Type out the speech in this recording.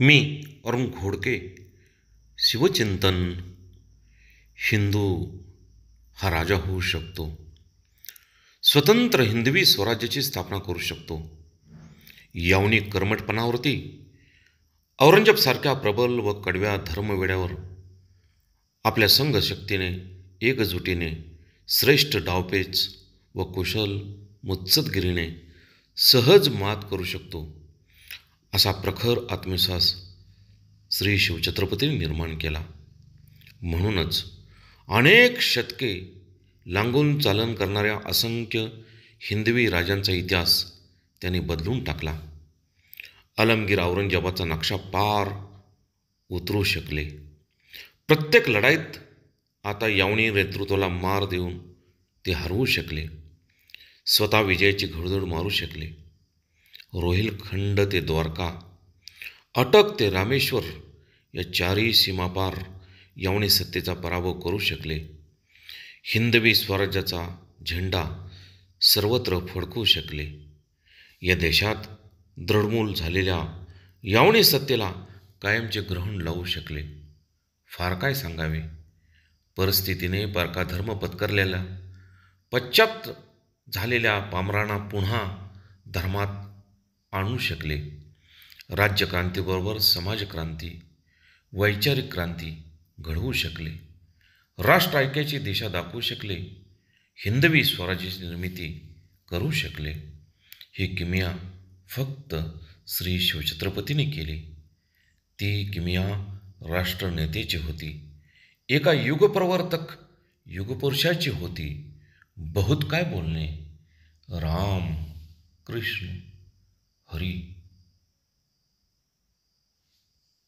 मी अरुण घोडके शिवचिंतन हिंदू हा राजा होऊ शकतो स्वतंत्र हिंदवी स्वराज्याची स्थापना करू शकतो यावनी कर्मटपणावरती औरंगजेबसारख्या प्रबल व कडव्या धर्मवेड्यावर आपल्या संघशक्तीने एकजुटीने श्रेष्ठ डावपेच व कुशल मुत्सदगिरीने सहज मात करू शकतो असा प्रखर आत्मविश्वास श्री शिवछत्रपतींनी निर्माण केला म्हणूनच अनेक शतके लांगून चालन करणाऱ्या असंख्य हिंदवी राजांचा इतिहास त्यांनी बदलून टाकला आलमगीर औरंगजेबाचा नक्षा पार उतरू शकले प्रत्येक लढाईत आता यावणी नेतृत्वाला मार देऊन ते हरवू शकले स्वतः विजयाची घडधड मारू शकले रोहिलखंड ते द्वारका अटक ते रामेश्वर या चारही सीमापार यावणे सत्तेचा पराभव करू शकले हिंदवी स्वराज्याचा झेंडा सर्वत्र फडकू शकले या देशात दृढमूल झालेल्या यावणे सत्तेला कायमचे ग्रहण लावू शकले फार काय सांगावे परिस्थितीने बारका धर्म पत्करलेला पश्चात झालेल्या पामरांना पुन्हा धर्मात आणू शकले राज्यक्रांतीबरोबर समाजक्रांती वैचारिक क्रांती घडवू शकले राष्ट्र ऐक्याची दिशा दाखवू शकले हिंदवी स्वराज्याची निर्मिती करू शकले ही किमिया फक्त श्री शिवछत्रपतीने केली ती किमिया राष्ट्रनेतेची होती एका युगप्रवर्तक युगपुरुषाची होती बहुत काय बोलणे राम कृष्ण हरी